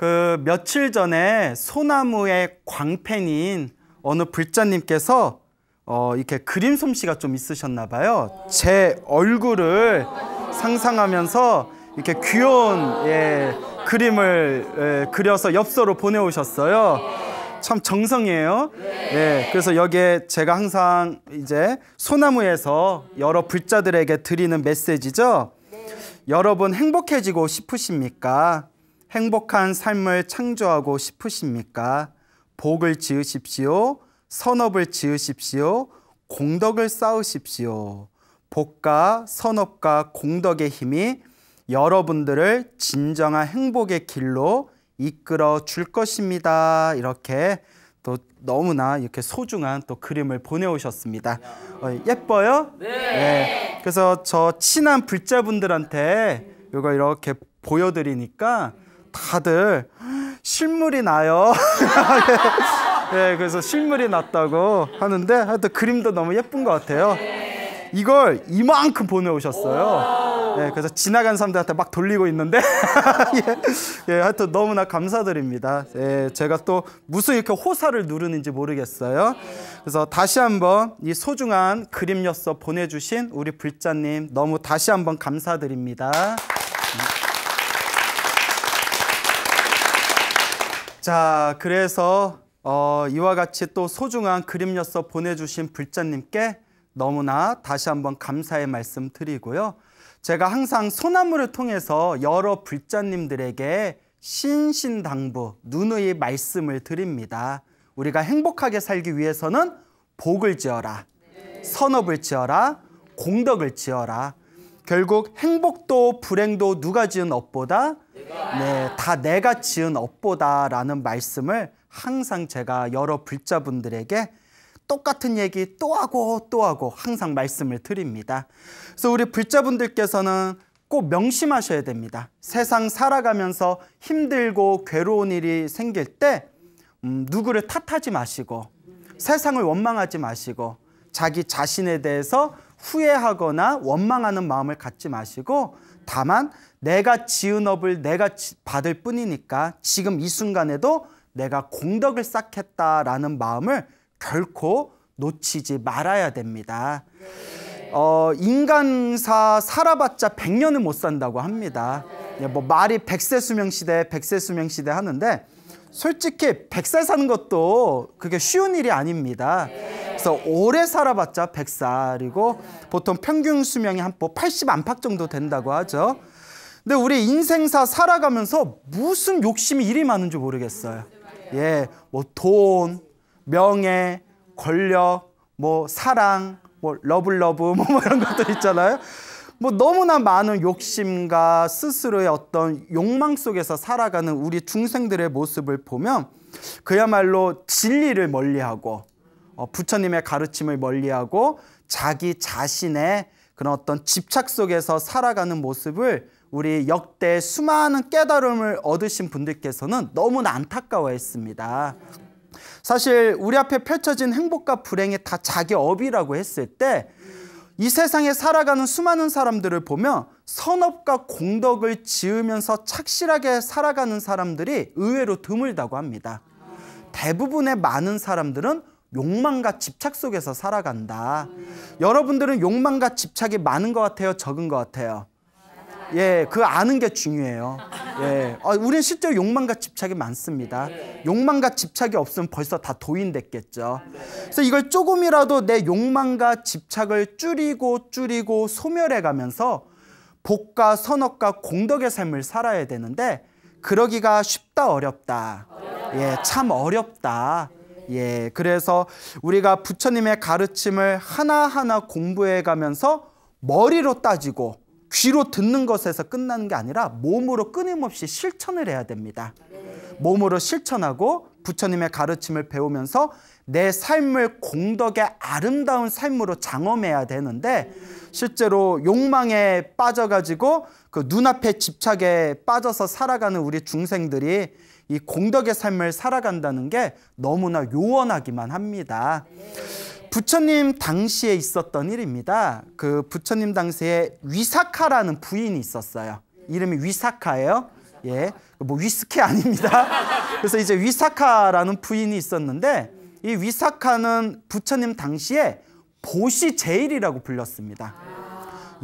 그 며칠 전에 소나무의 광팬인 어느 불자님께서 어, 이렇게 그림 솜씨가 좀 있으셨나 봐요. 제 얼굴을 상상하면서 이렇게 귀여운 예, 그림을 예, 그려서 엽서로 보내오셨어요. 참 정성이에요. 예, 그래서 여기에 제가 항상 이제 소나무에서 여러 불자들에게 드리는 메시지죠. 여러분 행복해지고 싶으십니까? 행복한 삶을 창조하고 싶으십니까? 복을 지으십시오. 선업을 지으십시오. 공덕을 쌓으십시오. 복과 선업과 공덕의 힘이 여러분들을 진정한 행복의 길로 이끌어 줄 것입니다. 이렇게 또 너무나 이렇게 소중한 또 그림을 보내오셨습니다. 어, 예뻐요? 네. 네. 그래서 저 친한 불자분들한테 이거 이렇게 보여드리니까 다들 실물이 나요. 예, 그래서 실물이 났다고 하는데 하여튼 그림도 너무 예쁜 것 같아요. 이걸 이만큼 보내오셨어요. 예, 그래서 지나간 사람들한테 막 돌리고 있는데 예, 예, 하여튼 너무나 감사드립니다. 예, 제가 또 무슨 이렇게 호사를 누르는지 모르겠어요. 그래서 다시 한번 이 소중한 그림여서 보내주신 우리 불자님 너무 다시 한번 감사드립니다. 자, 그래서 어, 이와 같이 또 소중한 그림여서 보내주신 불자님께 너무나 다시 한번 감사의 말씀 드리고요. 제가 항상 소나무를 통해서 여러 불자님들에게 신신당부, 누누이 말씀을 드립니다. 우리가 행복하게 살기 위해서는 복을 지어라, 선업을 지어라, 공덕을 지어라. 결국 행복도 불행도 누가 지은 업보다 네, 다 내가 지은 업보다라는 말씀을 항상 제가 여러 불자분들에게 똑같은 얘기 또 하고 또 하고 항상 말씀을 드립니다. 그래서 우리 불자분들께서는 꼭 명심하셔야 됩니다. 세상 살아가면서 힘들고 괴로운 일이 생길 때 음, 누구를 탓하지 마시고 세상을 원망하지 마시고 자기 자신에 대해서 후회하거나 원망하는 마음을 갖지 마시고 다만 내가 지은 업을 내가 받을 뿐이니까 지금 이 순간에도 내가 공덕을 쌓겠다라는 마음을 결코 놓치지 말아야 됩니다. 어, 인간사 살아봤자 100년은 못 산다고 합니다. 예, 뭐 말이 백세 수명 시대, 백세 수명 시대 하는데 솔직히 백살 사는 것도 그게 쉬운 일이 아닙니다. 그래서 오래 살아봤자 백살이고 보통 평균 수명이 한 80 뭐 안팎 정도 된다고 하죠. 근데 우리 인생사 살아가면서 무슨 욕심이 이리 많은지 모르겠어요. 예, 뭐 돈, 명예, 권력, 뭐 사랑, 뭐 러블러브 뭐, 뭐 이런 것들 있잖아요. 뭐 너무나 많은 욕심과 스스로의 어떤 욕망 속에서 살아가는 우리 중생들의 모습을 보면 그야말로 진리를 멀리하고 어, 부처님의 가르침을 멀리하고 자기 자신의 그런 어떤 집착 속에서 살아가는 모습을 우리 역대 수많은 깨달음을 얻으신 분들께서는 너무나 안타까워했습니다. 사실 우리 앞에 펼쳐진 행복과 불행이 다 자기 업이라고 했을 때 이 세상에 살아가는 수많은 사람들을 보며 선업과 공덕을 지으면서 착실하게 살아가는 사람들이 의외로 드물다고 합니다. 대부분의 많은 사람들은 욕망과 집착 속에서 살아간다. 여러분들은 욕망과 집착이 많은 것 같아요? 적은 것 같아요? 예, 그 아는 게 중요해요. 예. 어, 아, 우리는 실제로 욕망과 집착이 많습니다. 욕망과 집착이 없으면 벌써 다 도인됐겠죠. 그래서 이걸 조금이라도 내 욕망과 집착을 줄이고 줄이고 소멸해 가면서 복과 선악과 공덕의 삶을 살아야 되는데 그러기가 쉽다 어렵다. 예, 참 어렵다. 예, 그래서 우리가 부처님의 가르침을 하나하나 공부해 가면서 머리로 따지고 귀로 듣는 것에서 끝나는 게 아니라 몸으로 끊임없이 실천을 해야 됩니다. 몸으로 실천하고 부처님의 가르침을 배우면서 내 삶을 공덕의 아름다운 삶으로 장엄해야 되는데 실제로 욕망에 빠져가지고 그 눈앞의 집착에 빠져서 살아가는 우리 중생들이 이 공덕의 삶을 살아간다는 게 너무나 요원하기만 합니다. 부처님 당시에 있었던 일입니다. 그 부처님 당시에 위사카라는 부인이 있었어요. 이름이 위사카예요. 예. 뭐 위스키 아닙니다. 그래서 이제 위사카라는 부인이 있었는데 이 위사카는 부처님 당시에 보시 제일이라고 불렸습니다.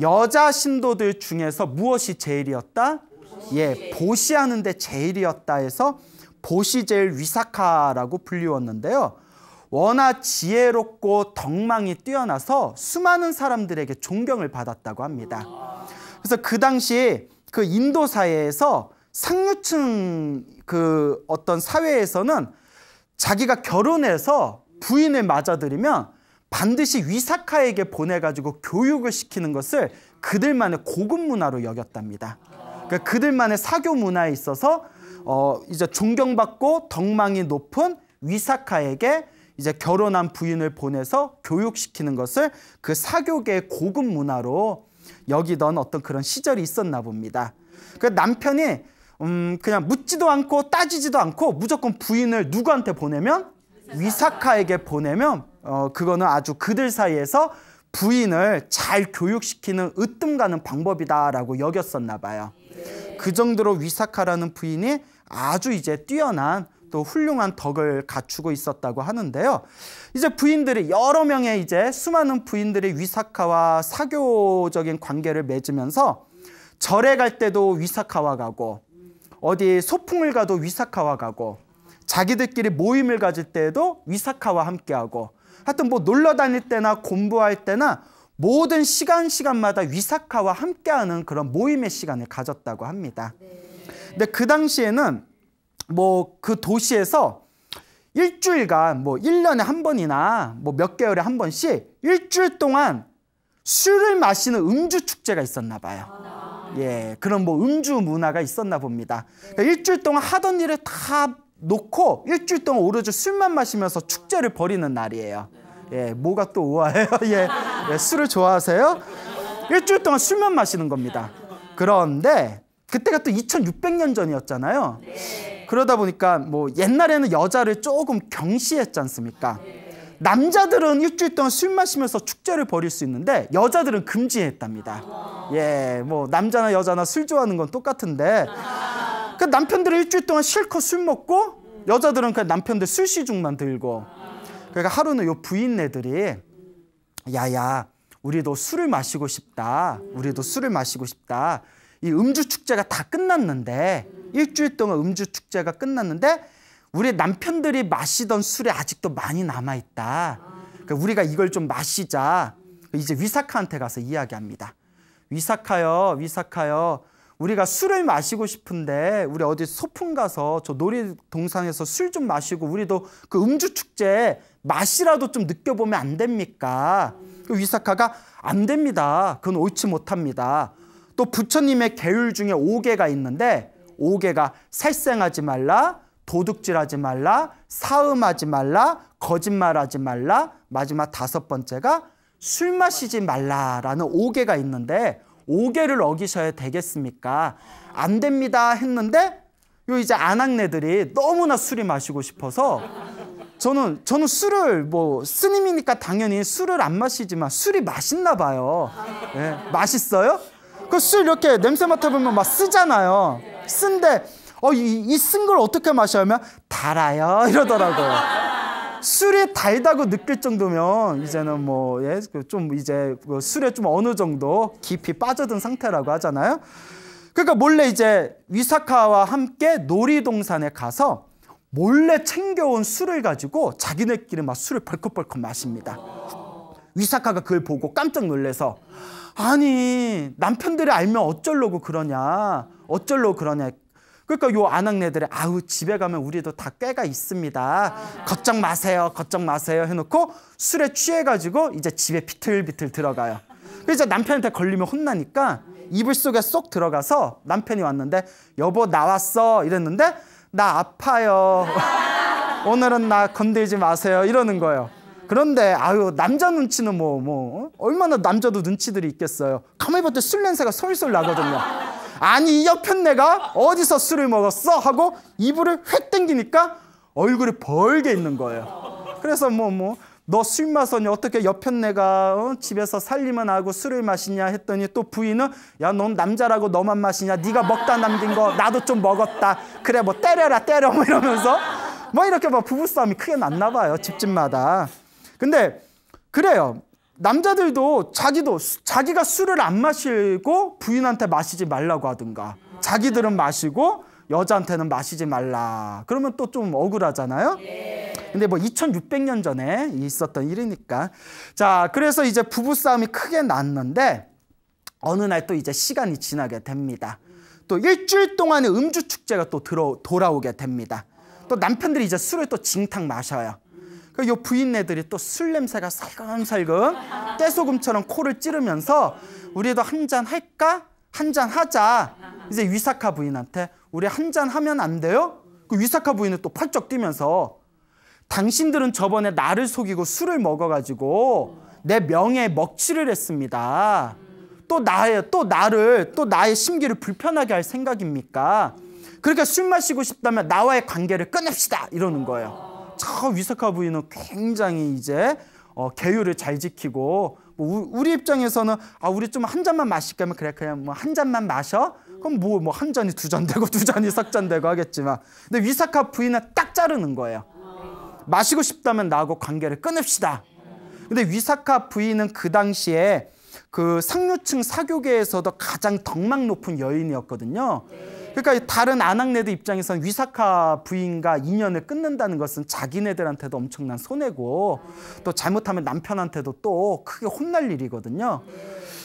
여자 신도들 중에서 무엇이 제일이었다? 예, 보시하는데 제일이었다 해서 보시 제일 위사카라고 불리웠는데요. 워낙 지혜롭고 덕망이 뛰어나서 수많은 사람들에게 존경을 받았다고 합니다. 그래서 그 당시 그 인도 사회에서 상류층 그 어떤 사회에서는 자기가 결혼해서 부인을 맞아들이면 반드시 위사카에게 보내가지고 교육을 시키는 것을 그들만의 고급 문화로 여겼답니다. 그러니까 그들만의 사교 문화에 있어서 어 이제 존경받고 덕망이 높은 위사카에게 이제 결혼한 부인을 보내서 교육시키는 것을 그 사교계 고급 문화로 여기던 어떤 그런 시절이 있었나 봅니다. 그 남편이 음 그냥 묻지도 않고 따지지도 않고 무조건 부인을 누구한테 보내면 위사카에게 보내면 어 그거는 아주 그들 사이에서 부인을 잘 교육시키는 으뜸 가는 방법이다라고 여겼었나 봐요. 그 정도로 위사카라는 부인이 아주 이제 뛰어난 또 훌륭한 덕을 갖추고 있었다고 하는데요. 이제 부인들이 여러 명의 이제 수많은 부인들이 위사카와 사교적인 관계를 맺으면서 절에 갈 때도 위사카와 가고 어디 소풍을 가도 위사카와 가고 자기들끼리 모임을 가질 때도 위사카와 함께하고 하여튼 뭐 놀러 다닐 때나 공부할 때나 모든 시간 시간마다 위사카와 함께하는 그런 모임의 시간을 가졌다고 합니다. 네. 근데 그 당시에는 뭐그 도시에서 일주일간 뭐 1년에 한 번이나 뭐 몇 개월에 한 번씩 일주일 동안 술을 마시는 음주 축제가 있었나 봐요. 예, 그런 뭐 음주 문화가 있었나 봅니다. 그러니까 일주일 동안 하던 일을 다 놓고 일주일 동안 오로지 술만 마시면서 축제를 벌이는 날이에요. 예, 뭐가 또 우아해요? 예, 예, 술을 좋아하세요? 일주일 동안 술만 마시는 겁니다. 그런데 그때가 또 2600년 전이었잖아요. 네. 그러다 보니까 뭐 옛날에는 여자를 조금 경시했지 않습니까? 남자들은 일주일 동안 술 마시면서 축제를 벌일 수 있는데 여자들은 금지했답니다. 예, 뭐 남자나 여자나 술 좋아하는 건 똑같은데 그 남편들은 일주일 동안 실컷 술 먹고 여자들은 그냥 남편들 술시중만 들고 그러니까 하루는 요 부인네들이 야야 우리도 술을 마시고 싶다. 우리도 술을 마시고 싶다. 이 음주 축제가 다 끝났는데 일주일 동안 음주 축제가 끝났는데 우리 남편들이 마시던 술이 아직도 많이 남아 있다. 그러니까 우리가 이걸 좀 마시자. 이제 위사카한테 가서 이야기합니다. 위사카요, 위사카요. 우리가 술을 마시고 싶은데 우리 어디 소풍 가서 저 놀이동산에서 술 좀 마시고 우리도 그 음주 축제 맛이라도 좀 느껴보면 안 됩니까? 그 위사카가 안 됩니다. 그건 옳지 못합니다. 또 부처님의 계율 중에 5개가 있는데 5개가 살생하지 말라, 도둑질하지 말라, 사음하지 말라, 거짓말하지 말라, 마지막 다섯 번째가 술 마시지 말라라는 5개가 있는데 5개를 어기셔야 되겠습니까? 안 됩니다 했는데 요 이제 안악네들이 너무나 술이 마시고 싶어서 저는 저는 술을 뭐 스님이니까 당연히 술을 안 마시지만 술이 맛있나 봐요. 예, 네, 맛있어요? 그술 이렇게 냄새 맡아보면 막 쓰잖아요. 쓴데 어, 이 쓴 걸 어떻게 마셔야 하면 달아요 이러더라고요. 술이 달다고 느낄 정도면 이제는 뭐예좀 그 이제 그 술에 좀 어느 정도 깊이 빠져든 상태라고 하잖아요. 그러니까 몰래 이제 위사카와 함께 놀이동산에 가서 몰래 챙겨온 술을 가지고 자기네끼리 막 술을 벌컥벌컥 마십니다. 위사카가 그걸 보고 깜짝 놀래서 아니 남편들이 알면 어쩔려고 그러냐 어쩔려고 그러냐 그러니까 요 아낙네들이 아우 집에 가면 우리도 다 꾀가 있습니다 걱정 마세요 걱정 마세요 해놓고 술에 취해가지고 이제 집에 비틀비틀 들어가요 그래서 남편한테 걸리면 혼나니까 이불 속에 쏙 들어가서 남편이 왔는데 여보 나왔어 이랬는데 나 아파요 오늘은 나 건들지 마세요 이러는 거예요 그런데 아유 남자 눈치는 뭐뭐 뭐, 뭐 어? 얼마나 남자도 눈치들이 있겠어요. 가만히 봤더니 술 냄새가 솔솔 나거든요. 아니 이 옆편내가 어디서 술을 먹었어 하고 이불을 휙 당기니까 얼굴이 벌게 있는 거예요. 그래서 뭐 뭐 너 술 마셨니 어떻게 옆편내가 어? 집에서 살림은 하고 술을 마시냐 했더니 또 부인은 야 넌 남자라고 너만 마시냐 네가 먹다 남긴 거 나도 좀 먹었다 그래 뭐 때려라 때려 뭐 이러면서 뭐 이렇게 막 부부싸움이 크게 났나 봐요 집집마다. 근데 그래요. 남자들도 자기도 자기가 술을 안 마시고 부인한테 마시지 말라고 하든가 자기들은 마시고 여자한테는 마시지 말라 그러면 또 좀 억울하잖아요 근데 뭐 2600년 전에 있었던 일이니까 자 그래서 이제 부부싸움이 크게 났는데 어느 날 또 이제 시간이 지나게 됩니다 또 일주일 동안의 음주 축제가 또 들어, 돌아오게 됩니다 또 남편들이 이제 술을 또 징탕 마셔요 그이 러니까 부인네들이 또 술 냄새가 살금살금 떼소금처럼 코를 찌르면서 우리도 한 잔 할까? 한 잔 하자. 이제 위사카 부인한테 우리 한 잔 하면 안 돼요? 그 위사카 부인은 또팔쩍 뛰면서 당신들은 저번에 나를 속이고 술을 먹어가지고 내 명예에 먹칠을 했습니다. 또 나의 또 나를 또 나의 심기를 불편하게 할 생각입니까? 그러니까 술 마시고 싶다면 나와의 관계를 끊읍시다 이러는 거예요. 저 위석화 부인은 굉장히 이제 어, 계율을 잘 지키고 뭐 우리 입장에서는 아 우리 좀 한 잔만 마실 거면 그래 그냥 뭐 한 잔만 마셔 그럼 뭐 뭐 한 잔이 두 잔 되고 두 잔이 석 잔 되고 하겠지만 근데 위사카 부인은 딱 자르는 거예요 마시고 싶다면 나하고 관계를 끊읍시다 근데 위사카 부인은 그 당시에 그 상류층 사교계에서도 가장 덕망 높은 여인이었거든요 그러니까 다른 아낙네들 입장에선 위사카 부인과 인연을 끊는다는 것은 자기네들한테도 엄청난 손해고 또 잘못하면 남편한테도 또 크게 혼날 일이거든요.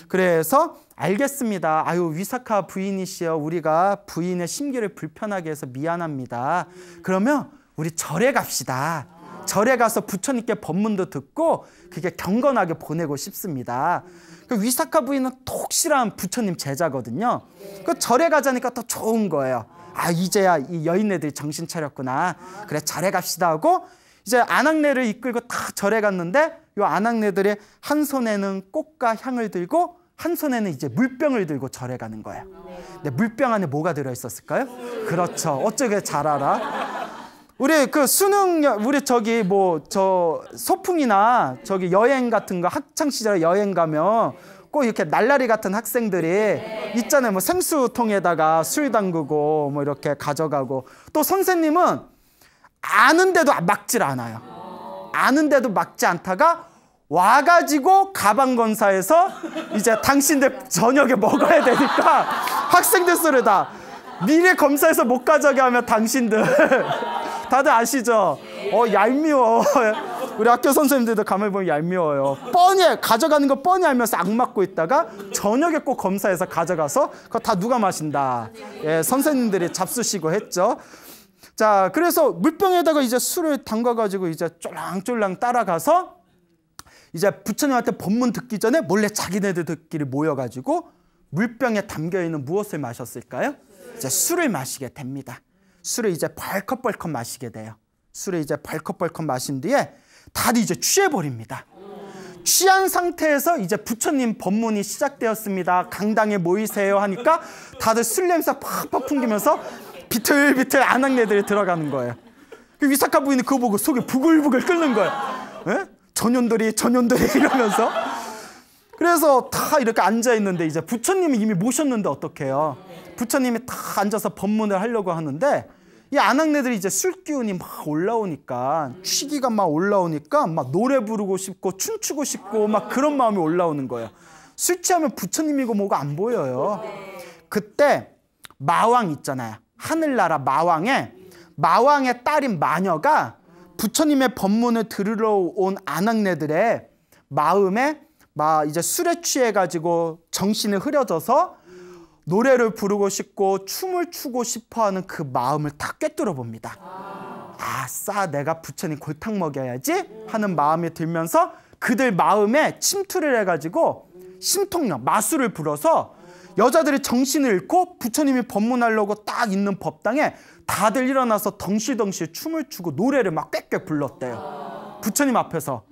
그래서 알겠습니다. 아유 위사카 부인이시여 우리가 부인의 심기를 불편하게 해서 미안합니다. 그러면 우리 절에 갑시다. 절에 가서 부처님께 법문도 듣고 그게 경건하게 보내고 싶습니다. 그 위사카 부인은 톡실한 부처님 제자거든요. 그 절에 가자니까 더 좋은 거예요. 아 이제야 이 여인네들이 정신 차렸구나. 그래 절에 갑시다 하고 이제 안악내를 이끌고 다 절에 갔는데 요 안악내들이 한 손에는 꽃과 향을 들고 한 손에는 이제 물병을 들고 절에 가는 거예요. 근데 물병 안에 뭐가 들어 있었을까요? 그렇죠. 어쩌게 잘 알아. 우리 그 수능 우리 저기 뭐 저 소풍이나 저기 여행 같은 거 학창 시절 여행 가면 꼭 이렇게 날라리 같은 학생들이 있잖아요. 뭐 생수통에다가 술 담그고 뭐 이렇게 가져가고 또 선생님은 아는데도 막질 않아요. 아는데도 막지 않다가 와가지고 가방 검사에서 이제 당신들 저녁에 먹어야 되니까 학생들 소리다 미래 검사에서 못 가져게 하면 당신들 다들 아시죠? 어, 얄미워. 우리 학교 선생님들도 가만히 보면 얄미워요. 뻔히 가져가는 거 뻔히 알면서 악맞고 있다가 저녁에 꼭 검사해서 가져가서 그거 다 누가 마신다. 예, 선생님들이 잡수시고 했죠. 자, 그래서 물병에다가 이제 술을 담가가지고 이제 쫄랑쫄랑 따라가서 이제 부처님한테 법문 듣기 전에 몰래 자기네들끼리 모여가지고 물병에 담겨 있는 무엇을 마셨을까요? 이제 술을 마시게 됩니다. 술을 이제 벌컥벌컥 마시게 돼요. 술을 이제 벌컥벌컥 마신 뒤에 다들 이제 취해버립니다. 취한 상태에서 이제 부처님 법문이 시작되었습니다. 강당에 모이세요 하니까 다들 술 냄새 팍팍 풍기면서 비틀비틀 안악내들이 들어가는 거예요. 그 위사카 부인이 그거 보고 속이 부글부글 끓는 거예요. 에? 전연들이 전연들이 이러면서 그래서 다 이렇게 앉아 있는데 이제 부처님이 이미 모셨는데 어떡해요. 부처님이 다 앉아서 법문을 하려고 하는데 이 안악내들이 이제 술 기운이 막 올라오니까 취기가 막 올라오니까 막 노래 부르고 싶고 춤추고 싶고 막 그런 마음이 올라오는 거예요. 술 취하면 부처님이고 뭐가 안 보여요. 그때 마왕 있잖아요. 하늘나라 마왕에 마왕의 딸인 마녀가 부처님의 법문을 들으러 온 안악내들의 마음에 막 이제 술에 취해가지고 정신을 흐려져서 노래를 부르고 싶고 춤을 추고 싶어하는 그 마음을 다 꿰뚫어 봅니다. 아싸 내가 부처님 골탕 먹여야지 하는 마음이 들면서 그들 마음에 침투를 해가지고 심통력 마술을 불어서 여자들이 정신을 잃고 부처님이 법문하려고 딱 있는 법당에 다들 일어나서 덩실덩실 춤을 추고 노래를 막 꽥꽥 불렀대요. 부처님 앞에서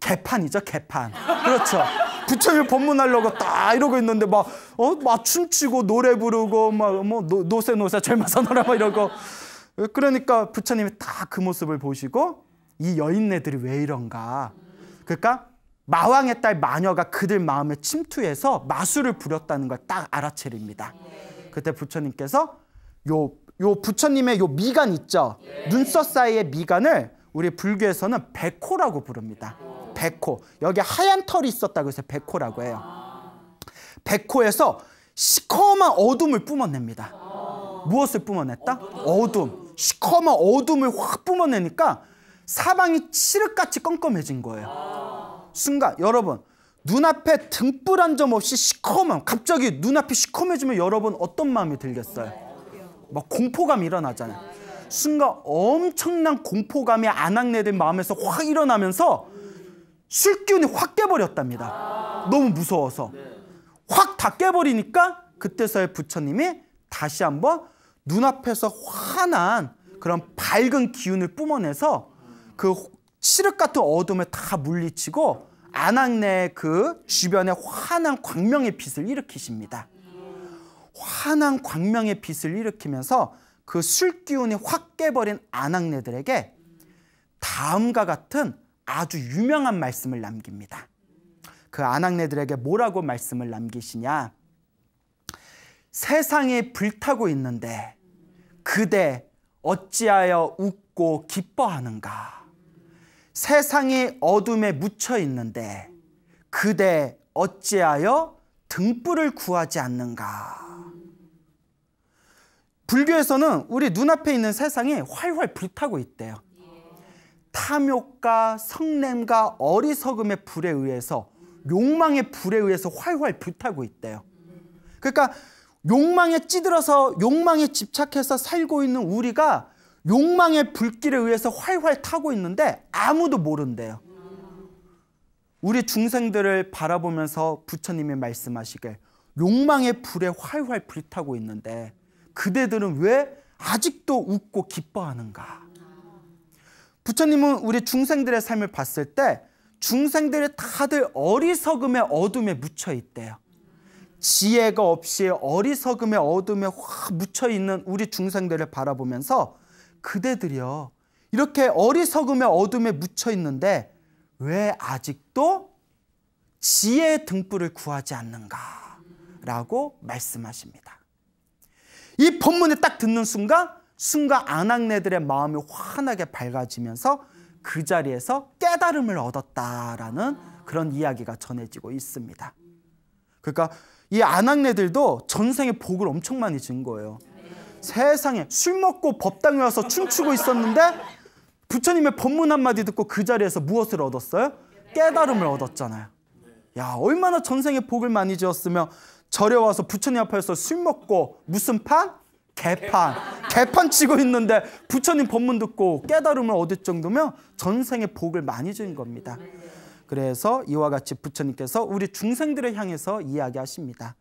개판이죠 개판. 그렇죠. 부처님 법문하려고 딱 이러고 있는데 막, 어? 막 춤추고 노래 부르고 막 뭐 노세 노세 절마사노라 막 이러고 그러니까 부처님이 딱그 모습을 보시고 이 여인네들이 왜 이런가 그러니까 마왕의 딸 마녀가 그들 마음에 침투해서 마술을 부렸다는 걸 딱알아채립니다 그때 부처님께서 요, 요 부처님의 요 미간 있죠 예. 눈썹 사이의 미간을 우리 불교에서는 백호라고 부릅니다. 백호. 여기 하얀 털이 있었다고 해서 백호라고 해요. 백호에서 시커먼 어둠을 뿜어냅니다. 무엇을 뿜어냈다? 어둠. 시커먼 어둠을 확 뿜어내니까 사방이 칠흑같이 껌껌해진 거예요. 순간 여러분 눈앞에 등불 한 점 없이 시커먼 갑자기 눈앞이 시커매지면 여러분 어떤 마음이 들겠어요? 막공포감 일어나잖아요. 순간 엄청난 공포감이 안악내된 마음에서 확 일어나면서 술기운이 확 깨버렸답니다. 너무 무서워서. 확 다 깨버리니까 그때서야 부처님이 다시 한번 눈앞에서 환한 그런 밝은 기운을 뿜어내서 그 시륵 같은 어둠에 다 물리치고 안악내 그 주변에 환한 광명의 빛을 일으키십니다. 환한 광명의 빛을 일으키면서 그술 기운이 확 깨버린 아낙네들에게 다음과 같은 아주 유명한 말씀을 남깁니다. 그 안악내들에게 뭐라고 말씀을 남기시냐? 세상이 불타고 있는데 그대 어찌하여 웃고 기뻐하는가? 세상이 어둠에 묻혀 있는데 그대 어찌하여 등불을 구하지 않는가? 불교에서는 우리 눈앞에 있는 세상이 활활 불타고 있대요. 탐욕과 성냄과 어리석음의 불에 의해서 욕망의 불에 의해서 활활 불타고 있대요. 그러니까 욕망에 찌들어서 욕망에 집착해서 살고 있는 우리가 욕망의 불길에 의해서 활활 타고 있는데 아무도 모른대요. 우리 중생들을 바라보면서 부처님이 말씀하시길 욕망의 불에 활활 불타고 있는데 그대들은 왜 아직도 웃고 기뻐하는가? 부처님은 우리 중생들의 삶을 봤을 때 중생들이 다들 어리석음의 어둠에 묻혀 있대요. 지혜가 없이 어리석음의 어둠에 확 묻혀 있는 우리 중생들을 바라보면서 그대들이요. 이렇게 어리석음의 어둠에 묻혀 있는데 왜 아직도 지혜의 등불을 구하지 않는가? 라고 말씀하십니다. 이 본문에 딱 듣는 순간 순간 안악내들의 마음이 환하게 밝아지면서 그 자리에서 깨달음을 얻었다라는 그런 이야기가 전해지고 있습니다. 그러니까 이 안악내들도 전생에 복을 엄청 많이 준 거예요. 세상에 술 먹고 법당에 와서 춤추고 있었는데 부처님의 법문 한마디 듣고 그 자리에서 무엇을 얻었어요? 깨달음을 얻었잖아요. 야, 얼마나 전생에 복을 많이 지었으며 절에 와서 부처님 앞에서 술 먹고 무슨 판? 개판. 개판 치고 있는데 부처님 법문 듣고 깨달음을 얻을 정도면 전생의 복을 많이 주는 겁니다. 그래서 이와 같이 부처님께서 우리 중생들을 향해서 이야기하십니다.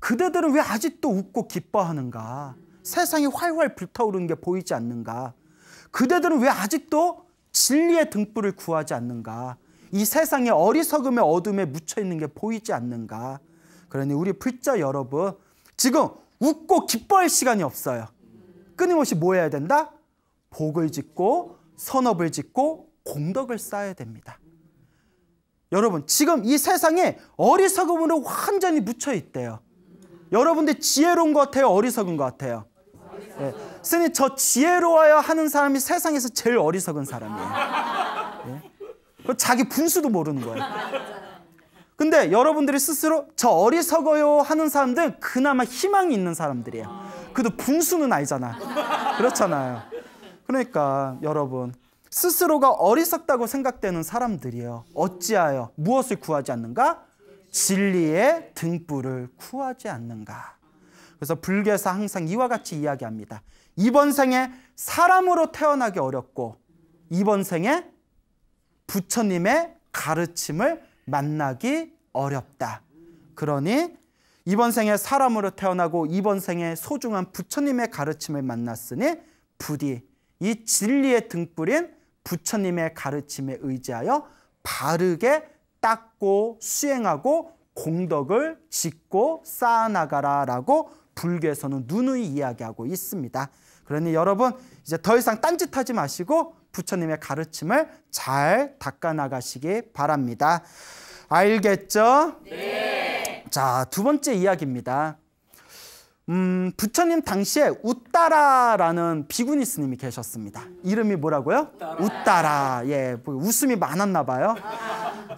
그대들은 왜 아직도 웃고 기뻐하는가? 세상이 활활 불타오르는 게 보이지 않는가? 그대들은 왜 아직도 진리의 등불을 구하지 않는가? 이 세상의 어리석음의 어둠에 묻혀 있는 게 보이지 않는가? 그러니 우리 불자 여러분 지금 웃고 기뻐할 시간이 없어요. 끊임없이 뭐 해야 된다? 복을 짓고 선업을 짓고 공덕을 쌓아야 됩니다. 여러분 지금 이 세상에 어리석음으로 완전히 묻혀 있대요. 여러분들 지혜로운 것 같아요? 어리석은 것 같아요? 예. 스님 저 지혜로워야 하는 사람이 세상에서 제일 어리석은 사람이에요. 예? 그 자기 분수도 모르는 거예요. 근데 여러분들이 스스로 저 어리석어요 하는 사람들 그나마 희망이 있는 사람들이에요. 그래도 분수는 아니잖아. 그렇잖아요. 그러니까 여러분 스스로가 어리석다고 생각되는 사람들이요 어찌하여 무엇을 구하지 않는가? 진리의 등불을 구하지 않는가. 그래서 불교에서 항상 이와 같이 이야기합니다. 이번 생에 사람으로 태어나기 어렵고 이번 생에 부처님의 가르침을 만나기 어렵다. 그러니 이번 생에 사람으로 태어나고 이번 생에 소중한 부처님의 가르침을 만났으니 부디 이 진리의 등불인 부처님의 가르침에 의지하여 바르게 닦고 수행하고 공덕을 짓고 쌓아나가라라고 불교에서는 누누이 이야기하고 있습니다. 그러니 여러분 이제 더 이상 딴짓하지 마시고 부처님의 가르침을 잘 닦아나가시기 바랍니다. 알겠죠? 네. 자, 두 번째 이야기입니다. 음, 부처님 당시에 웃따라라는 비구니 스님이 계셨습니다. 이름이 뭐라고요? 웃따라. 예, 뭐 웃음이 많았나 봐요.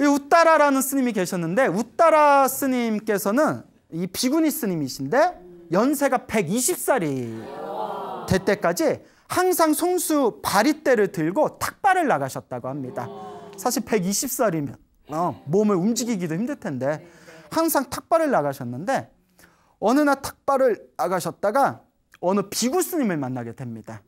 이 웃따라라는 스님이 계셨는데 웃따라 스님께서는 이 비구니 스님이신데 연세가 120살이 될 때까지 항상 송수 바리대를 들고 탁발을 나가셨다고 합니다. 사실 120살이면 어, 몸을 움직이기도 힘들 텐데 항상 탁발을 나가셨는데 어느 날 탁발을 나가셨다가 어느 비구 스님을 만나게 됩니다.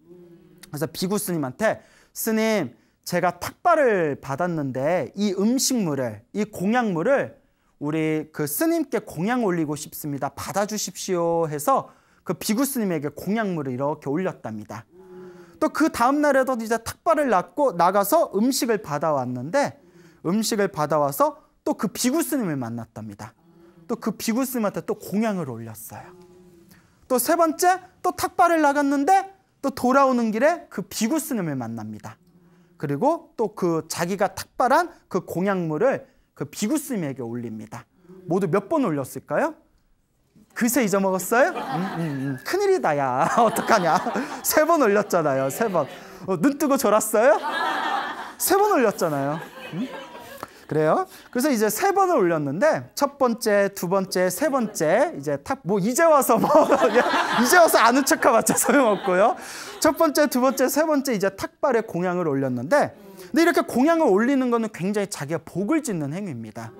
그래서 비구 스님한테 스님 제가 탁발을 받았는데 이 음식물을 이 공양물을 우리 그 스님께 공양 올리고 싶습니다. 받아주십시오 해서 그 비구 스님에게 공양물을 이렇게 올렸답니다. 또그 다음 날에도 이제 탁발을 낳고 나가서 음식을 받아왔는데 음식을 받아와서 또 그 비구스님을 만났답니다. 또 그 비구스님한테 또 공양을 올렸어요. 또 세 번째 또 탁발을 나갔는데 또 돌아오는 길에 그 비구스님을 만납니다. 그리고 또 그 자기가 탁발한 그 공양물을 그 비구스님에게 올립니다. 모두 몇 번 올렸을까요? 글쎄 잊어먹었어요? 음, 음, 음. 큰일이다 야 어떡하냐 세 번 올렸잖아요 세 번눈 어, 뜨고 졸았어요? 세 번 올렸잖아요 음? 그래요? 그래서 이제 세 번을 올렸는데 첫 번째, 두 번째, 세 번째 이제 탁 뭐 이제 와서 뭐 이제 와서 아는 척하 맞자 소용없고요. 첫 번째, 두 번째, 세 번째 이제 탁발에 공양을 올렸는데 근데 이렇게 공양을 올리는 거는 굉장히 자기가 복을 짓는 행위입니다.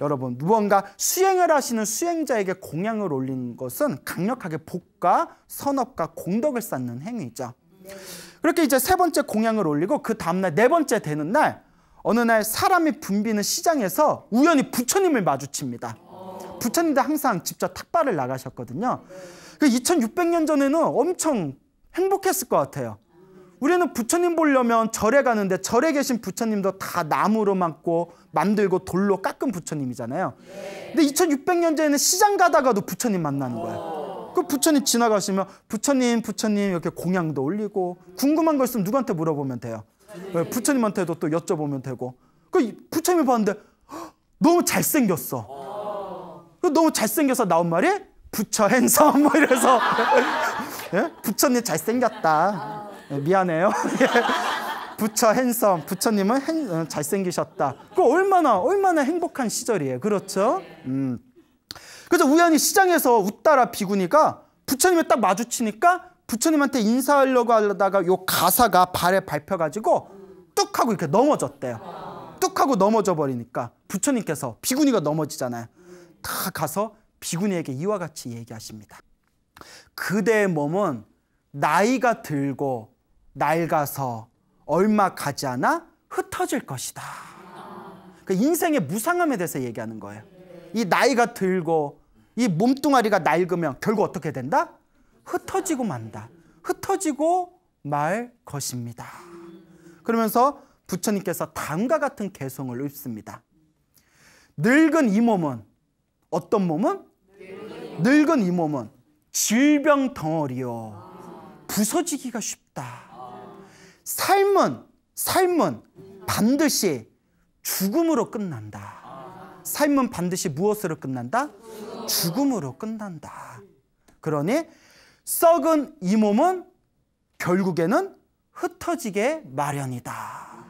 여러분 무언가 수행을 하시는 수행자에게 공양을 올리는 것은 강력하게 복과 선업과 공덕을 쌓는 행위죠. 그렇게 이제 세 번째 공양을 올리고 그 다음날 네 번째 되는 날 어느 날 사람이 붐비는 시장에서 우연히 부처님을 마주칩니다. 부처님도 항상 직접 탁발을 나가셨거든요. 그 2600년 전에는 엄청 행복했을 것 같아요. 우리는 부처님 보려면 절에 가는데 절에 계신 부처님도 다 나무로 막고 만들고 돌로 깎은 부처님이잖아요. 근데 2600년 전에는 시장 가다가도 부처님 만나는 거예요. 그 부처님 지나가시면 부처님 부처님 이렇게 공양도 올리고 궁금한 거 있으면 누구한테 물어보면 돼요. 예, 부처님한테도 또 여쭤보면 되고 그 부처님이 봤는데 너무 잘생겼어. 그 너무 잘생겨서 나온 말이 부처 행섬뭐 이래서 예? 부처님 잘생겼다. 어, 미안해요. 부처 핸섬, 부처님은 핸, 어, 잘생기셨다. 그 얼마나 얼마나 행복한 시절이에요. 그렇죠? 음. 그래서 우연히 시장에서 웃다라 비구니가 부처님을 딱 마주치니까 부처님한테 인사하려고 하다가 요 가사가 발에 밟혀가지고 뚝 하고 이렇게 넘어졌대요. 뚝 하고 넘어져 버리니까 부처님께서 비구니가 넘어지잖아요. 다 가서 비구니에게 이와 같이 얘기하십니다. 그대의 몸은 나이가 들고 낡아서 얼마 가지 않아 흩어질 것이다. 그 인생의 무상함에 대해서 얘기하는 거예요. 이 나이가 들고 이 몸뚱아리가 낡으면 결국 어떻게 된다? 흩어지고 만다. 흩어지고 말 것입니다. 그러면서 부처님께서 다음과 같은 개성을 읊습니다. 늙은 이 몸은 어떤 몸은? 늙은 이 몸은 질병 덩어리요. 부서지기가 쉽다. 삶은 삶은 반드시 죽음으로 끝난다. 삶은 반드시 무엇으로 끝난다? 죽음으로 끝난다. 그러니 썩은 이 몸은 결국에는 흩어지게 마련이다.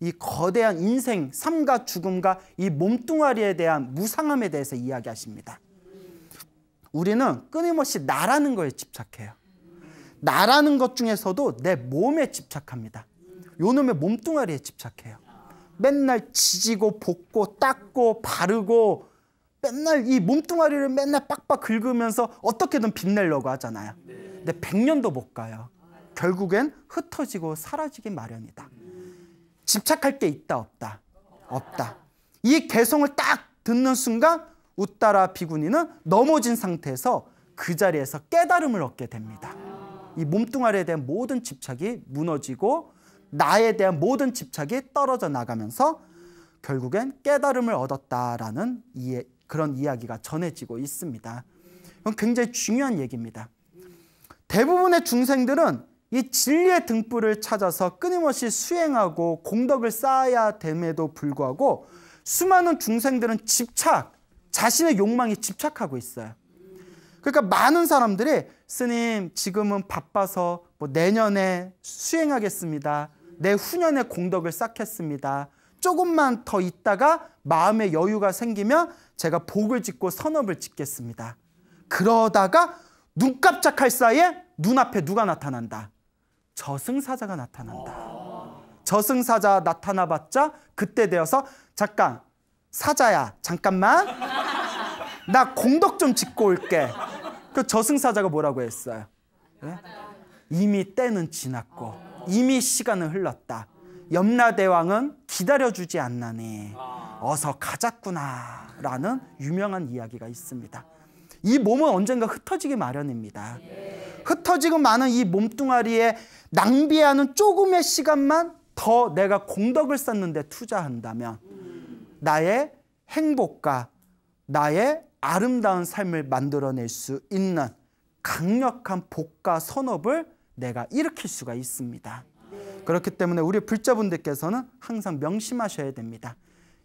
이 거대한 인생, 삶과 죽음과 이 몸뚱아리에 대한 무상함에 대해서 이야기하십니다. 우리는 끊임없이 나라는 거에 집착해요. 나라는 것 중에서도 내 몸에 집착합니다. 요놈의 몸뚱아리에 집착해요. 맨날 지지고 볶고 닦고 바르고 맨날 이 몸뚱아리를 맨날 빡빡 긁으면서 어떻게든 빛내려고 하잖아요. 근데 1년도못 가요. 결국엔 흩어지고 사라지기 마련이다. 집착할 게 있다 없다. 없다. 이 개성을 딱 듣는 순간 웃따라 비구니는 넘어진 상태에서 그 자리에서 깨달음을 얻게 됩니다. 이 몸뚱아리에 대한 모든 집착이 무너지고 나에 대한 모든 집착이 떨어져 나가면서 결국엔 깨달음을 얻었다라는 이해, 그런 이야기가 전해지고 있습니다. 이건 굉장히 중요한 얘기입니다. 대부분의 중생들은 이 진리의 등불을 찾아서 끊임없이 수행하고 공덕을 쌓아야 됨에도 불구하고 수많은 중생들은 집착, 자신의 욕망에 집착하고 있어요. 그러니까 많은 사람들이 스님 지금은 바빠서 뭐 내년에 수행하겠습니다. 내 후년에 공덕을 쌓겠습니다. 조금만 더 있다가 마음의 여유가 생기면 제가 복을 짓고 선업을 짓겠습니다. 그러다가 눈 깜짝할 사이에 눈앞에 누가 나타난다. 저승사자가 나타난다. 저승사자 나타나봤자 그때 되어서 잠깐 사자야 잠깐만 나 공덕 좀 짓고 올게. 그 저승사자가 뭐라고 했어요? 네? 이미 때는 지났고 이미 시간은 흘렀다. 염라대왕은 기다려주지 않나니 어서 가자꾸나 라는 유명한 이야기가 있습니다. 이 몸은 언젠가 흩어지기 마련입니다. 흩어지고 많은 이 몸뚱아리에 낭비하는 조금의 시간만 더 내가 공덕을 쌓는데 투자한다면 나의 행복과 나의 아름다운 삶을 만들어낼 수 있는 강력한 복과 선업을 내가 일으킬 수가 있습니다. 그렇기 때문에 우리 불자분들께서는 항상 명심하셔야 됩니다.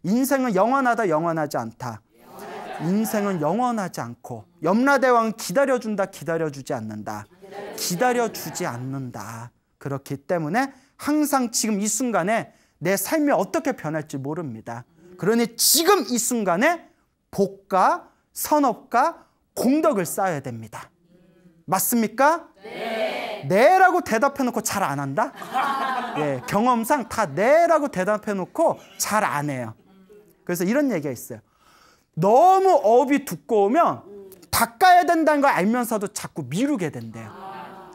인생은 영원하다 영원하지 않다. 인생은 영원하지 않고 염라대왕 기다려준다 기다려주지 않는다. 기다려주지 않는다. 그렇기 때문에 항상 지금 이 순간에 내 삶이 어떻게 변할지 모릅니다. 그러니 지금 이 순간에 복과 선업과 공덕을 쌓아야 됩니다. 맞습니까? 네. 네라고 대답해놓고 잘 안 한다? 예, 경험상 다 네라고 대답해놓고 잘 안 해요. 그래서 이런 얘기가 있어요. 너무 업이 두꺼우면 닦아야 된다는 걸 알면서도 자꾸 미루게 된대요.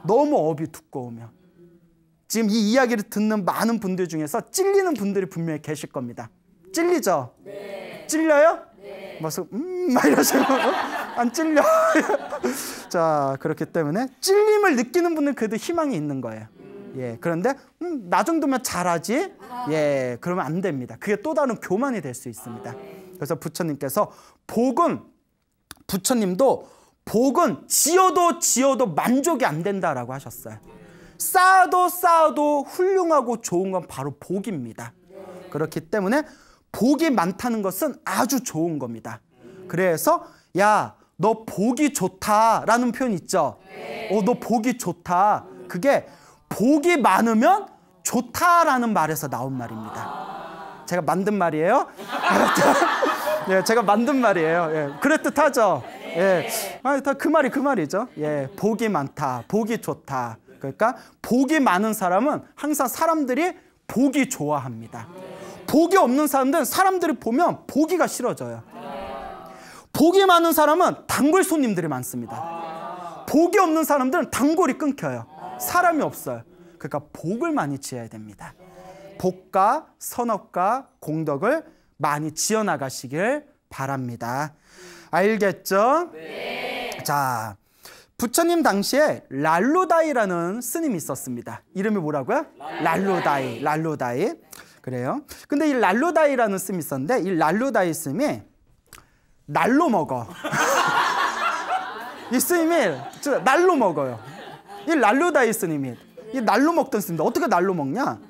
너무 업이 두꺼우면. 지금 이 이야기를 듣는 많은 분들 중에서 찔리는 분들이 분명히 계실 겁니다. 찔리죠? 네. 찔려요? 막서 음막 이러시고 안 찔려. 자 그렇기 때문에 찔림을 느끼는 분은 그래도 희망이 있는 거예요. 예 그런데 음, 나 정도면 잘하지. 예 그러면 안 됩니다. 그게 또 다른 교만이 될 수 있습니다. 그래서 부처님께서 복은 부처님도 복은 지어도 지어도 만족이 안 된다라고 하셨어요. 쌓아도 쌓아도 훌륭하고 좋은 건 바로 복입니다. 그렇기 때문에 복이 많다는 것은 아주 좋은 겁니다. 그래서 야, 너 복이 좋다라는 표현 있죠? 어, 너 복이 좋다. 그게 복이 많으면 좋다라는 말에서 나온 말입니다. 제가 만든 말이에요. 예, 제가 만든 말이에요. 예, 그럴듯하죠. 예, 아, 다그 말이 그 말이죠. 예, 복이 많다, 복이 좋다. 그러니까 복이 많은 사람은 항상 사람들이 복이 좋아합니다. 복이 없는 사람들은 사람들이 보면 보기가 싫어져요. 복이 많은 사람은 단골 손님들이 많습니다. 복이 없는 사람들은 단골이 끊겨요. 사람이 없어요. 그러니까 복을 많이 지어야 됩니다. 복과 선업과 공덕을 많이 지어 나가시길 바랍니다. 알겠죠? 네. 자, 부처님 당시에 랄로다이라는 스님이 있었습니다. 이름이 뭐라고요? 랄로다이. 랄로다이. 그래요. 근데 이 랄루다이라는 씀이 있었는데 이 랄루다이 씀이 날로 먹어. 이 스님이 날로 먹어요. 이 랄루다이 스님이 이 날로 먹던 스님인데 어떻게 날로 먹냐?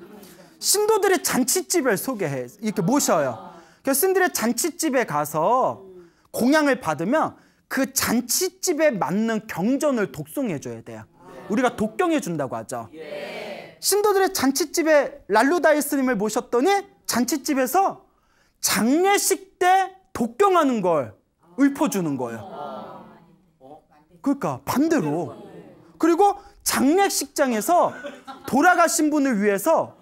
신도들의 잔치집을 소개해 이렇게 모셔요. 그래들의 잔치집에 가서 공양을 받으면 그 잔치집에 맞는 경전을 독송해 줘야 돼요. 우리가 독경해 준다고 하죠. 예. 신도들의 잔치집에 랄루다이 스님을 모셨더니 잔치집에서 장례식 때 독경하는 걸 읊어주는 거예요. 그러니까 반대로. 그리고 장례식장에서 돌아가신 분을 위해서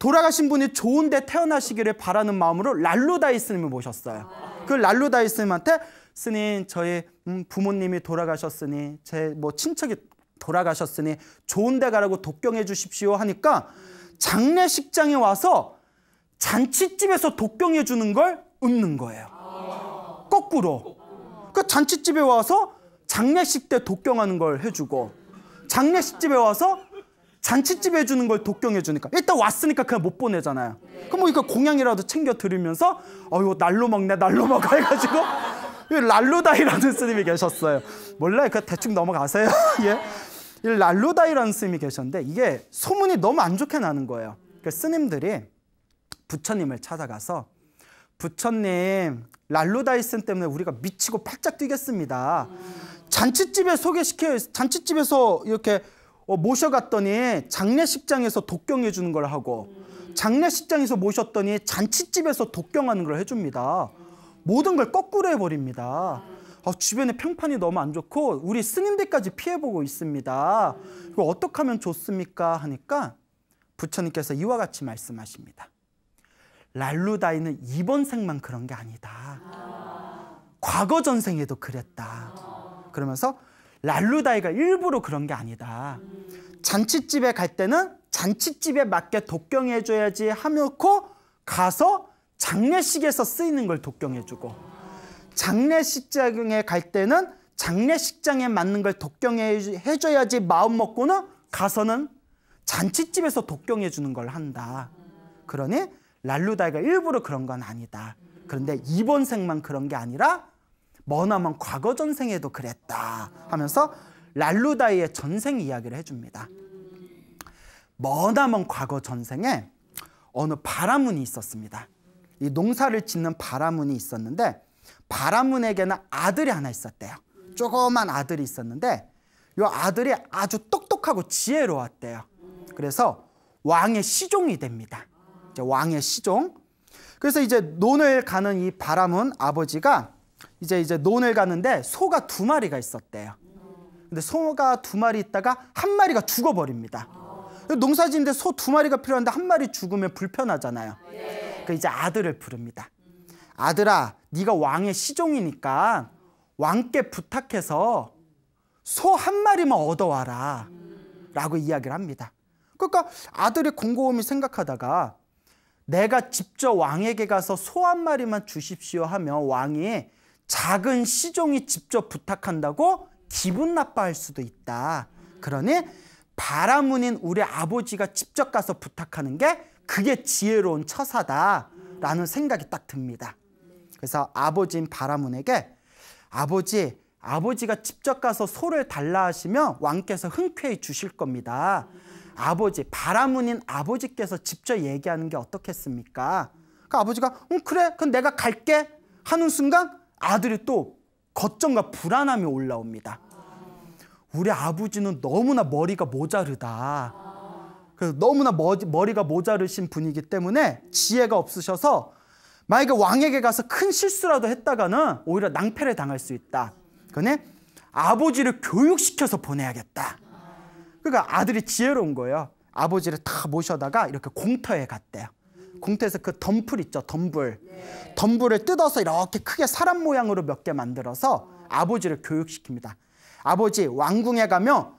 돌아가신 분이 좋은 데 태어나시기를 바라는 마음으로 랄루다이 스님을 모셨어요. 그 랄루다이 스님한테 스님 저희 음, 부모님이 돌아가셨으니 제 뭐 친척이 돌아가셨으니 좋은 데 가라고 독경해 주십시오 하니까 장례식장에 와서 잔치집에서 독경해 주는 걸 읊는 거예요. 거꾸로. 그 잔치집에 와서 장례식 때 독경하는 걸 해주고 장례식집에 와서 잔치집 해주는 걸 독경해 주니까 일단 왔으니까 그냥 못 보내잖아요. 그럼 뭐 이거 공양이라도 챙겨 들으면서 어유 날로 먹네 날로 먹어 해가지고 날로다이라는 스님이 계셨어요. 몰라요. 그 대충 넘어가세요. 예. 이랄로다이라는 스님이 계셨는데 이게 소문이 너무 안 좋게 나는 거예요. 그 스님들이 부처님을 찾아가서 부처님 랄루다이 스님 때문에 우리가 미치고 팔짝 뛰겠습니다. 잔치집에 소개시켜 잔치집에서 이렇게 어, 모셔갔더니 장례식장에서 독경해 주는 걸 하고 장례식장에서 모셨더니 잔치집에서 독경하는 걸 해줍니다. 모든 걸 거꾸로 해버립니다. 아, 주변의 평판이 너무 안 좋고 우리 스님들까지 피해보고 있습니다. 이거 어떻게 하면 좋습니까? 하니까 부처님께서 이와 같이 말씀하십니다. 랄루다이는 이번 생만 그런 게 아니다. 과거 전생에도 그랬다. 그러면서 랄루다이가 일부러 그런 게 아니다. 잔치집에 갈 때는 잔치집에 맞게 독경해줘야지 하며코 가서 장례식에서 쓰이는 걸 독경해주고 장례식장에 갈 때는 장례식장에 맞는 걸 독경해 줘야지 마음 먹고는 가서는 잔치집에서 독경해 주는 걸 한다. 그러니 랄루다이가 일부러 그런 건 아니다. 그런데 이번 생만 그런 게 아니라 머나먼 과거 전생에도 그랬다 하면서 랄루다이의 전생 이야기를 해줍니다. 머나먼 과거 전생에 어느 바라문이 있었습니다. 이 농사를 짓는 바라문이 있었는데 바람문에게는 아들이 하나 있었대요. 조그만 아들이 있었는데 이 아들이 아주 똑똑하고 지혜로웠대요. 그래서 왕의 시종이 됩니다. 이제 왕의 시종. 그래서 이제 논을 가는 이 바람은 아버지가 이제 이제 논을 가는데 소가 두 마리가 있었대요. 근데 소가 두 마리 있다가 한 마리가 죽어버립니다. 농사지인데 소 두 마리가 필요한데 한 마리 죽으면 불편하잖아요. 그 이제 아들을 부릅니다. 아들아, 네가 왕의 시종이니까 왕께 부탁해서 소 한 마리만 얻어와라 라고 이야기를 합니다. 그러니까 아들이 곰곰이 생각하다가 내가 직접 왕에게 가서 소 한 마리만 주십시오 하면 왕이 작은 시종이 직접 부탁한다고 기분 나빠할 수도 있다. 그러니 바라문인 우리 아버지가 직접 가서 부탁하는 게 그게 지혜로운 처사다라는 생각이 딱 듭니다. 그래서 아버지인 바라문에게 아버지, 아버지가 직접 가서 소를 달라 하시면 왕께서 흔쾌히 주실 겁니다. 아버지, 바라문인 아버지께서 직접 얘기하는 게 어떻겠습니까? 그 아버지가 응 그래 그럼 내가 갈게 하는 순간 아들이 또 걱정과 불안함이 올라옵니다. 우리 아버지는 너무나 머리가 모자르다. 그래서 너무나 머리, 머리가 모자르신 분이기 때문에 지혜가 없으셔서 만약에 왕에게 가서 큰 실수라도 했다가는 오히려 낭패를 당할 수 있다. 그네 아버지를 교육시켜서 보내야겠다. 그러니까 아들이 지혜로운 거예요. 아버지를 다 모셔다가 이렇게 공터에 갔대요. 공터에서 그 덤불 있죠, 덤불. 덤불을 뜯어서 이렇게 크게 사람 모양으로 몇 개 만들어서 아버지를 교육시킵니다. 아버지 왕궁에 가면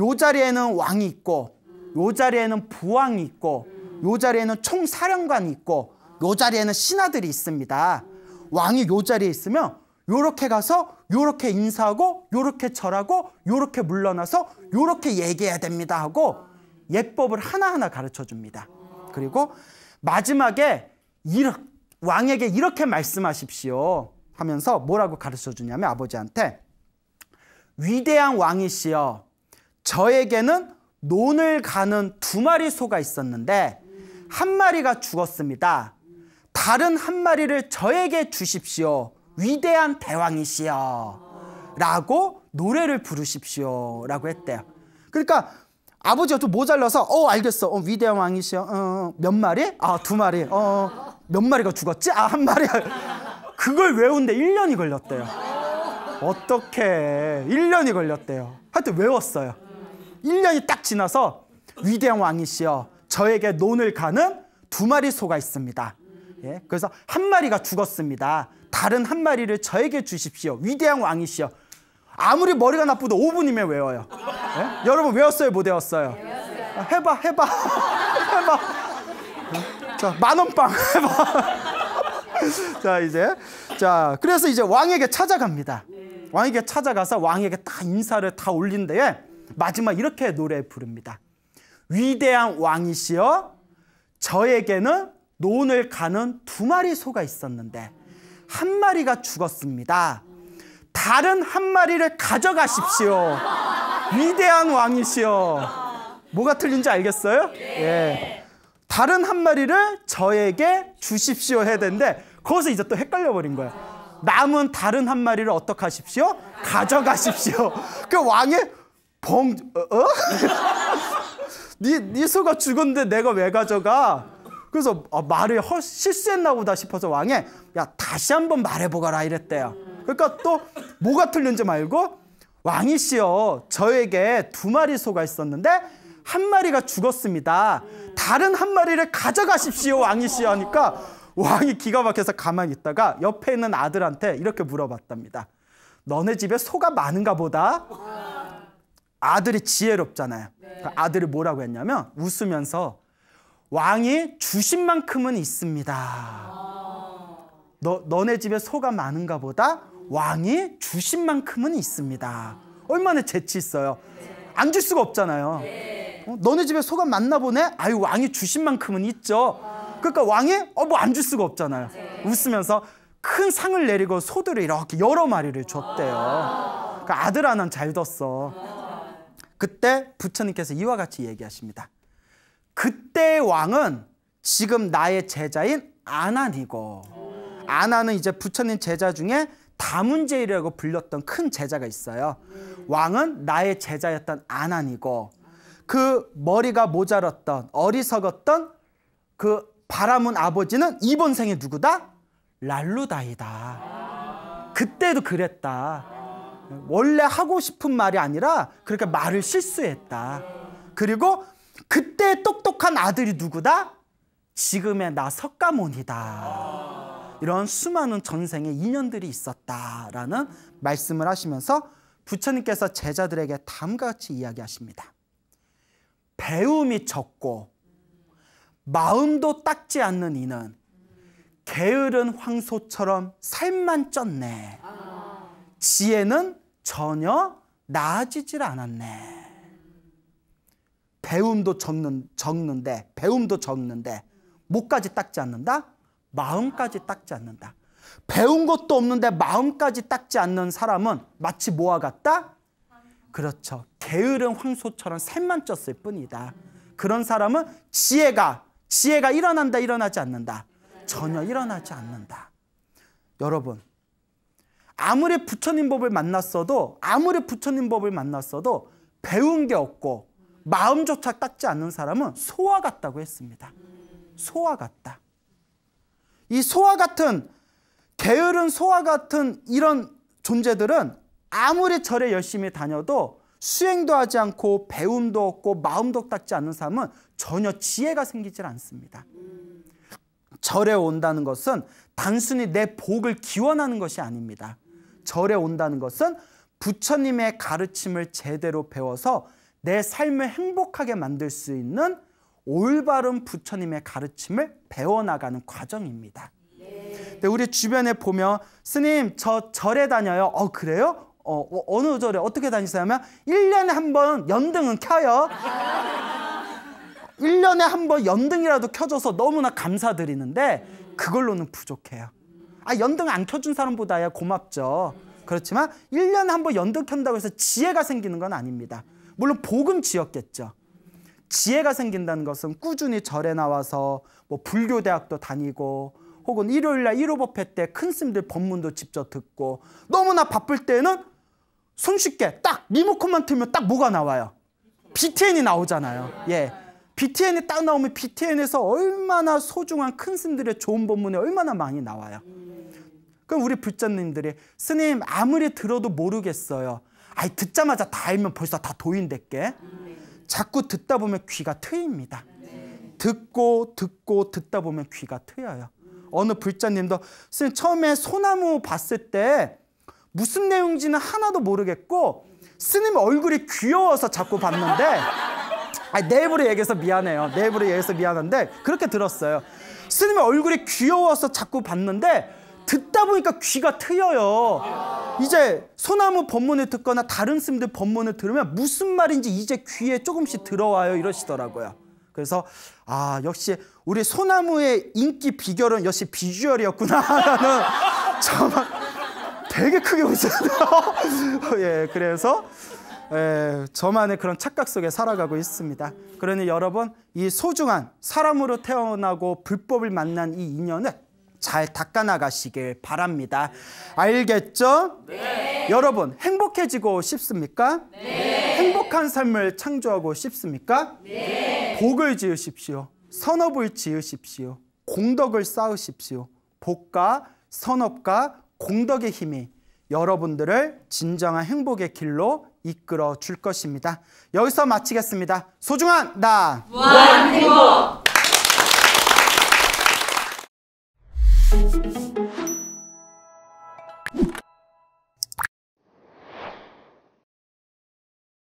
요 자리에는 왕이 있고 요 자리에는 부왕이 있고 요 자리에는 총사령관이 있고 요 자리에는 신하들이 있습니다. 왕이 요 자리에 있으면 요렇게 가서 요렇게 인사하고 요렇게 절하고 요렇게 물러나서 요렇게 얘기해야 됩니다 하고 예법을 하나하나 가르쳐 줍니다. 그리고 마지막에 이렇, 왕에게 이렇게 말씀하십시오 하면서 뭐라고 가르쳐 주냐면 아버지한테 위대한 왕이시여 저에게는 논을 가는 두 마리 소가 있었는데 한 마리가 죽었습니다. 다른 한 마리를 저에게 주십시오. 위대한 대왕이시여. 라고 노래를 부르십시오. 라고 했대요. 그러니까 아버지가 좀 모자라서 어 알겠어 어, 위대한 왕이시여 어, 몇 마리? 아 두 마리 어, 몇 마리가 죽었지? 아 한 마리 그걸 외운데 1년이 걸렸대요 어떻게 1년이 걸렸대요 하여튼 외웠어요 1년이 딱 지나서 위대한 왕이시여 저에게 논을 가는 두 마리 소가 있습니다 예? 그래서 한 마리가 죽었습니다. 다른 한 마리를 저에게 주십시오. 위대한 왕이시여. 아무리 머리가 나쁘도 5분이면 외워요. 예? 여러분 외웠어요? 못 외웠어요? 아, 해봐, 해봐, 해봐. 어? 자, 만원빵 해봐. 자, 이제. 자, 그래서 이제 왕에게 찾아갑니다. 왕에게 찾아가서 왕에게 다 인사를 다 올린 데에 마지막 이렇게 노래 부릅니다. 위대한 왕이시여 저에게는 논을 가는 두 마리 소가 있었는데 한 마리가 죽었습니다. 다른 한 마리를 가져가십시오. 위대한 왕이시여. 뭐가 틀린지 알겠어요? 예. 다른 한 마리를 저에게 주십시오 해야 되는데 거기서 이제 또 헷갈려 버린 거예요. 남은 다른 한 마리를 어떻게 하십시오? 가져가십시오. 그 왕의 봉 어? 네, 네 소가 죽었는데 내가 왜 가져가? 그래서 아, 말을 허, 실수했나 보다 싶어서 왕에 야 다시 한번 말해보거라 이랬대요. 그러니까 또 뭐가 틀린지 말고 왕이시여 저에게 두 마리 소가 있었는데 한 마리가 죽었습니다. 다른 한 마리를 가져가십시오 왕이시여 하니까 왕이 기가 막혀서 가만히 있다가 옆에 있는 아들한테 이렇게 물어봤답니다. 너네 집에 소가 많은가 보다. 아들이 지혜롭잖아요. 네. 아들이 뭐라고 했냐면 웃으면서 왕이 주신 만큼은 있습니다. 너, 너네 집에 소가 많은가 보다 왕이 주신 만큼은 있습니다. 얼마나 재치 있어요. 안 줄 수가 없잖아요. 어? 너네 집에 소가 많나 보네? 아유 왕이 주신 만큼은 있죠. 그러니까 왕이 어, 뭐안 줄 수가 없잖아요. 웃으면서 큰 상을 내리고 소들을 이렇게 여러 마리를 줬대요. 그러니까 아들 하나잘 뒀어. 그때 부처님께서 이와 같이 얘기하십니다. 그때 왕은 지금 나의 제자인 아난이고 아나는 이제 부처님 제자 중에 다문제이라고 불렸던 큰 제자가 있어요. 왕은 나의 제자였던 아난이고 그 머리가 모자랐던 어리석었던 그 바라문 아버지는 이번 생에 누구다? 랄루다이다. 그때도 그랬다. 원래 하고 싶은 말이 아니라 그렇게 말을 실수했다. 그리고 그때 똑똑한 아들이 누구다? 지금의 나 석가모니다. 이런 수많은 전생의 인연들이 있었다라는 말씀을 하시면서 부처님께서 제자들에게 다음과 같이 이야기하십니다. 배움이 적고 마음도 닦지 않는 이는 게으른 황소처럼 살만 쪘네. 지혜는 전혀 나아지질 않았네. 배움도 적는, 적는데 배움도 적는데 목까지 닦지 않는다? 마음까지 닦지 않는다. 배운 것도 없는데 마음까지 닦지 않는 사람은 마치 모아 같다? 그렇죠. 게으른 황소처럼 샘만 쪘을 뿐이다. 그런 사람은 지혜가 지혜가 일어난다 일어나지 않는다. 전혀 일어나지 않는다. 여러분 아무리 부처님 법을 만났어도 아무리 부처님 법을 만났어도 배운 게 없고 마음조차 닦지 않는 사람은 소와 같다고 했습니다. 소와 같다. 이 소와 같은 게으른 소와 같은 이런 존재들은 아무리 절에 열심히 다녀도 수행도 하지 않고 배움도 없고 마음도 닦지 않는 사람은 전혀 지혜가 생기질 않습니다. 절에 온다는 것은 단순히 내 복을 기원하는 것이 아닙니다. 절에 온다는 것은 부처님의 가르침을 제대로 배워서 내 삶을 행복하게 만들 수 있는 올바른 부처님의 가르침을 배워나가는 과정입니다. 근 우리 주변에 보면 스님 저 절에 다녀요. 어 그래요? 어, 어 어느 절에 어떻게 다니세요? 하면 1년에 한 번 연등은 켜요. 1년에 한 번 연등이라도 켜줘서 너무나 감사드리는데 그걸로는 부족해요. 아, 연등 안 켜준 사람보다야 고맙죠. 그렇지만 1년에 한 번 연등 켠다고 해서 지혜가 생기는 건 아닙니다. 물론 복음지였겠죠. 지혜가 생긴다는 것은 꾸준히 절에 나와서 뭐 불교 대학도 다니고 혹은 일요일 날 1호 법회 때큰 스님들 법문도 직접 듣고 너무나 바쁠 때는 손쉽게 딱 리모컨만 틀면 딱 뭐가 나와요? BTN이 나오잖아요. 예. BTN이 딱 나오면 BTN에서 얼마나 소중한 큰 스님들의 좋은 법문이 얼마나 많이 나와요. 그럼 우리 불자님들이 스님 아무리 들어도 모르겠어요. 아이 듣자마자 다 알면 벌써 다 도인됐게 자꾸 듣다 보면 귀가 트입니다. 듣고 듣고 듣다 보면 귀가 트여요. 어느 불자님도 선생님 처음에 소나무 봤을 때 무슨 내용인지는 하나도 모르겠고 스님 얼굴이 귀여워서 자꾸 봤는데 아니, 내 입으로 얘기해서 미안해요. 내 입으로 얘기해서 미안한데 그렇게 들었어요. 스님의 얼굴이 귀여워서 자꾸 봤는데 듣다 보니까 귀가 트여요. 이제 소나무 법문을 듣거나 다른 스님들 법문을 들으면 무슨 말인지 이제 귀에 조금씩 들어와요 이러시더라고요. 그래서 아 역시 우리 소나무의 인기 비결은 역시 비주얼이었구나라는 정말 되게 크게 웃었어요. 예, 그래서 예, 저만의 그런 착각 속에 살아가고 있습니다. 그러니 여러분 이 소중한 사람으로 태어나고 불법을 만난 이 인연을 잘 닦아나가시길 바랍니다. 알겠죠? 네. 여러분, 행복해지고 싶습니까? 네. 행복한 삶을 창조하고 싶습니까? 네. 복을 지으십시오. 선업을 지으십시오. 공덕을 쌓으십시오. 복과 선업과 공덕의 힘이 여러분들을 진정한 행복의 길로 이끌어 줄 것입니다. 여기서 마치겠습니다. 소중한 나! 무한 행복!